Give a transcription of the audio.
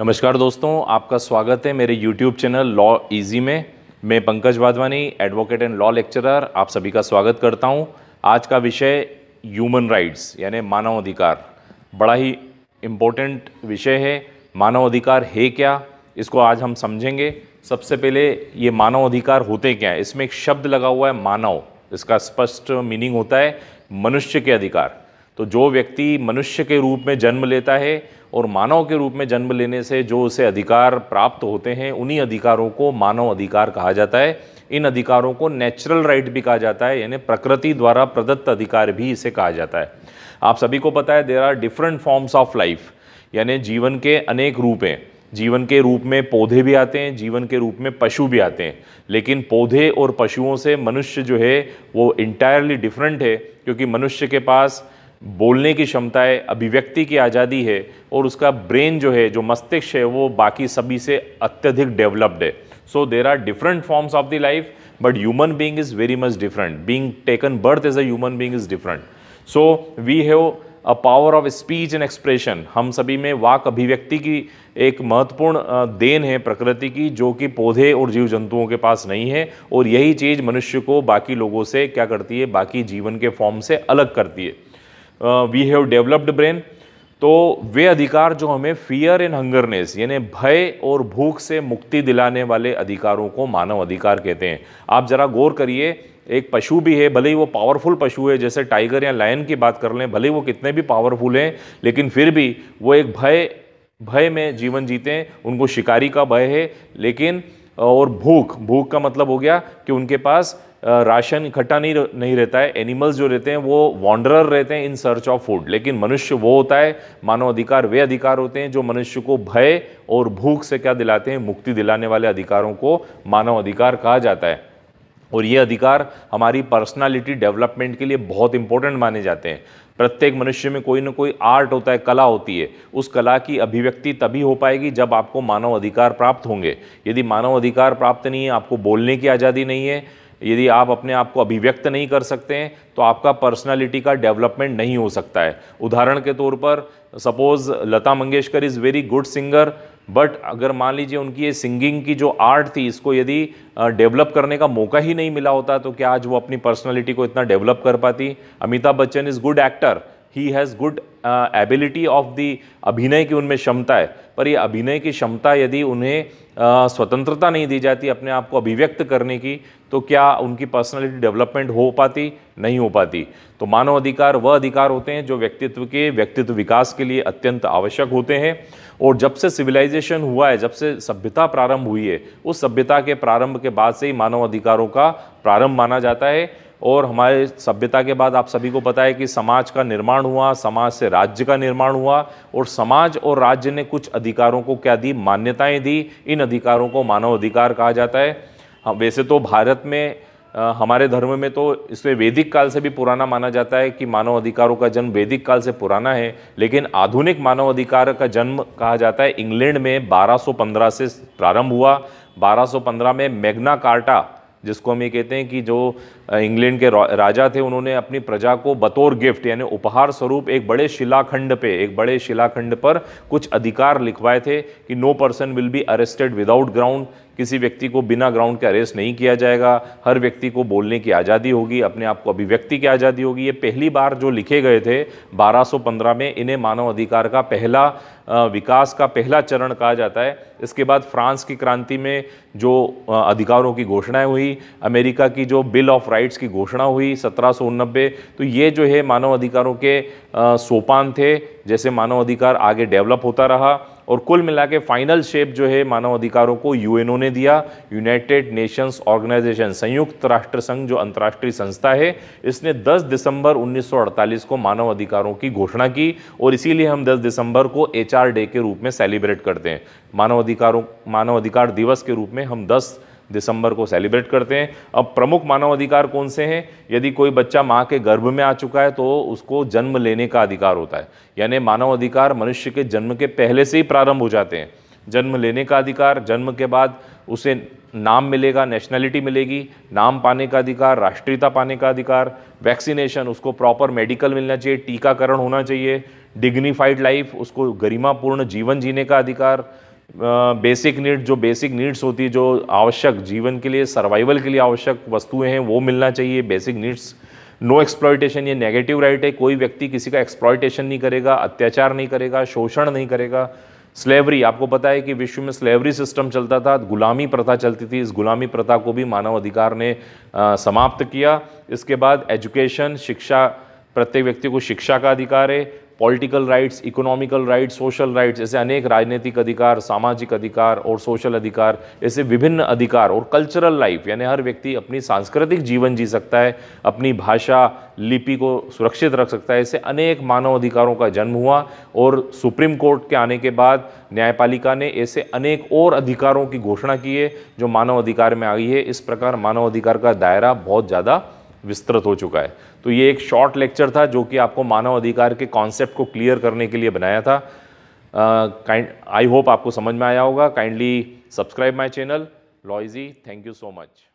नमस्कार दोस्तों आपका स्वागत है मेरे YouTube चैनल लॉ इजी में मैं Pankaj Wadhwani advocate and law lecturer आप सभी का स्वागत करता हूं आज का विषय ह्यूमन राइट्स यानी मानव अधिकार बड़ा ही इम्पोर्टेंट विषय है मानव अधिकार है क्या इसको आज हम समझेंगे सबसे पहले ये मानव अधिकार होते क्या है इसमें एक शब्द लगा हुआ है मानव इसका स्पष्ट मीनिंग होता है मनुष्य के अधिकार तो जो व्यक्ति मनुष्य के रूप में जन्म लेता है और मानव के रूप में जन्म लेने से जो उसे अधिकार प्राप्त होते हैं उन्हीं अधिकारों को मानव अधिकार कहा जाता है इन अधिकारों को नेचुरल राइट भी कहा जाता है यानी प्रकृति द्वारा प्रदत्त अधिकार भी इसे कहा जाता है आप सभी को पता है there are different forms of life यानी जीवन के अनेक रूप हैं जीवन के रूप में पौधे भी आते हैं जीवन के रूप में पशु भी आते हैं लेकिन पौधे और पशुओं से मनुष्य जो है वो इंटायरली डिफरेंट है क्योंकि मनुष्य के पास बोलने की क्षमता है अभिव्यक्ति की आज़ादी है और उसका ब्रेन जो है जो मस्तिष्क है वो बाकी सभी से अत्यधिक डेवलप्ड है so there are different forms of the life but human being is very much different being taken birth as a human being is different so we have a power of speech and expression हम सभी में वाक अभिव्यक्ति की एक महत्वपूर्ण then है प्रकृति की जो कि पौधे और जीव जंतुओं के पास नहीं है और यही चीज़ मनुष्य को बाकी लोगों से क्या करती है बाकी जीवन के फॉर्म से अलग करती है वी हैव डेवलप्ड ब्रेन तो वे अधिकार जो हमें फियर एंड हंगरनेस यानी भय और भूख से मुक्ति दिलाने वाले अधिकारों को मानव अधिकार कहते हैं आप ज़रा गौर करिए एक पशु भी है भले ही वो पावरफुल पशु है जैसे टाइगर या लायन की बात कर लें भले ही वो कितने भी पावरफुल हैं लेकिन फिर भी वो एक भय भय में जीवन जीते हैं उनको शिकारी का भय है लेकिन और भूख भूख का मतलब हो गया कि उनके पास राशन इकट्ठा नहीं नहीं रहता है एनिमल्स जो रहते हैं वो वॉन्डरर रहते हैं इन सर्च ऑफ फूड लेकिन मनुष्य वो होता है मानव अधिकार वे अधिकार होते हैं जो मनुष्य को भय और भूख से क्या दिलाते हैं मुक्ति दिलाने वाले अधिकारों को मानव अधिकार कहा जाता है और ये अधिकार हमारी पर्सनालिटी डेवलपमेंट के लिए बहुत इंपॉर्टेंट माने जाते हैं प्रत्येक मनुष्य में कोई ना कोई आर्ट होता है कला होती है उस कला की अभिव्यक्ति तभी हो पाएगी जब आपको मानव अधिकार प्राप्त होंगे यदि मानव अधिकार प्राप्त नहीं है आपको बोलने की आज़ादी नहीं है यदि आप अपने आप को अभिव्यक्त नहीं कर सकते हैं तो आपका पर्सनालिटी का डेवलपमेंट नहीं हो सकता है उदाहरण के तौर पर suppose Lata Mangeshkar is very good singer but अगर मान लीजिए उनकी ये सिंगिंग की जो आर्ट थी इसको यदि डेवलप करने का मौका ही नहीं मिला होता तो क्या आज वो अपनी पर्सनालिटी को इतना डेवलप कर पाती Amitabh Bachchan is good actor he has good ability of the अभिनय की उनमें क्षमता है पर ये अभिनय की क्षमता यदि उन्हें uh, स्वतंत्रता नहीं दी जाती अपने आप को अभिव्यक्त करने की तो क्या उनकी पर्सनालिटी डेवलपमेंट हो पाती नहीं हो पाती तो मानव अधिकार वह अधिकार होते हैं जो व्यक्तित्व के व्यक्तित्व विकास के लिए अत्यंत आवश्यक होते हैं और जब से सिविलाइजेशन हुआ है जब से सभ्यता प्रारंभ हुई है उस सभ्यता के प्रारंभ के बाद से ही मानव अधिकारों का प्रारंभ माना जाता है और हमारे सभ्यता के बाद आप सभी को पता है कि समाज का निर्माण हुआ समाज से राज्य का निर्माण हुआ और समाज और राज्य ने कुछ अधिकारों को क्या दी मान्यताएं दी इन अधिकारों को मानव अधिकार कहा जाता है हम हाँ, वैसे तो भारत में आ, हमारे धर्म में तो इसमें वैदिक काल से भी पुराना माना जाता है कि मानव अधिकारों का जन्म वैदिक काल से पुराना है लेकिन आधुनिक मानव अधिकार का जन्म कहा जाता है इंग्लैंड में 1215 से प्रारंभ हुआ 1215 में मैग्ना कार्टा जिसको हम ये कहते हैं कि जो इंग्लैंड के राजा थे उन्होंने अपनी प्रजा को बतौर गिफ्ट यानी उपहार स्वरूप एक बड़े शिलाखंड पे एक बड़े शिलाखंड पर कुछ अधिकार लिखवाए थे कि no person will be arrested without ground किसी व्यक्ति को बिना ग्राउंड के अरेस्ट नहीं किया जाएगा हर व्यक्ति को बोलने की आज़ादी होगी अपने आप को अभिव्यक्ति की आज़ादी होगी ये पहली बार जो लिखे गए थे 1215 में इन्हें मानव अधिकार का पहला विकास का पहला चरण कहा जाता है इसके बाद फ्रांस की क्रांति में जो अधिकारों की घोषणाएं हुई अमेरिका की जो बिल ऑफ राइट्स की घोषणा हुई सत्रह तो ये जो है मानव अधिकारों के सोपान थे जैसे मानव अधिकार आगे डेवलप होता रहा और कुल मिला के फाइनल शेप जो है मानव अधिकारों को यूएनओ ने दिया यूनाइटेड नेशंस ऑर्गेनाइजेशन संयुक्त राष्ट्र संघ जो अंतर्राष्ट्रीय संस्था है इसने 10 दिसंबर 1948 को मानव अधिकारों की घोषणा की और इसीलिए हम 10 दिसंबर को एच डे के रूप में सेलिब्रेट करते हैं मानव अधिकारों मानव अधिकार दिवस के रूप में हम दस दिसंबर को सेलिब्रेट करते हैं अब प्रमुख मानव अधिकार कौन से हैं यदि कोई बच्चा माँ के गर्भ में आ चुका है तो उसको जन्म लेने का अधिकार होता है यानी मानव अधिकार मनुष्य के जन्म के पहले से ही प्रारंभ हो जाते हैं जन्म लेने का अधिकार जन्म के बाद उसे नाम मिलेगा नेशनैलिटी मिलेगी नाम पाने का अधिकार राष्ट्रीयता पाने का अधिकार वैक्सीनेशन उसको प्रॉपर मेडिकल मिलना चाहिए टीकाकरण होना चाहिए डिग्निफाइड लाइफ उसको गरिमापूर्ण जीवन जीने का अधिकार बेसिक नीड जो बेसिक नीड्स होती है जो आवश्यक जीवन के लिए सर्वाइवल के लिए आवश्यक वस्तुएं हैं वो मिलना चाहिए बेसिक नीड्स नो एक्सप्लॉयटेशन ये नेगेटिव राइट है कोई व्यक्ति किसी का एक्सप्लॉयटेशन नहीं करेगा अत्याचार नहीं करेगा शोषण नहीं करेगा स्लेवरी आपको पता है कि विश्व में स्लेवरी सिस्टम चलता था गुलामी प्रथा चलती थी इस गुलामी प्रथा को भी मानव अधिकार ने आ, समाप्त किया इसके बाद एजुकेशन शिक्षा प्रत्येक व्यक्ति को शिक्षा का अधिकार है political rights economical rights social rights ऐसे अनेक राजनीतिक अधिकार सामाजिक अधिकार और सोशल अधिकार ऐसे विभिन्न अधिकार और कल्चरल लाइफ यानी हर व्यक्ति अपनी सांस्कृतिक जीवन जी सकता है अपनी भाषा लिपि को सुरक्षित रख सकता है ऐसे अनेक मानव अधिकारों का जन्म हुआ और सुप्रीम कोर्ट के आने के बाद न्यायपालिका ने ऐसे अनेक और अधिकारों की घोषणा की है जो मानव अधिकार में आई है इस प्रकार मानव अधिकार का दायरा बहुत ज़्यादा विस्तृत हो चुका है तो ये एक शॉर्ट लेक्चर था जो कि आपको मानव अधिकार के कॉन्सेप्ट को क्लियर करने के लिए बनाया था काइंड आई होप आपको समझ में आया होगा kindly subscribe my channel law easy thank you so much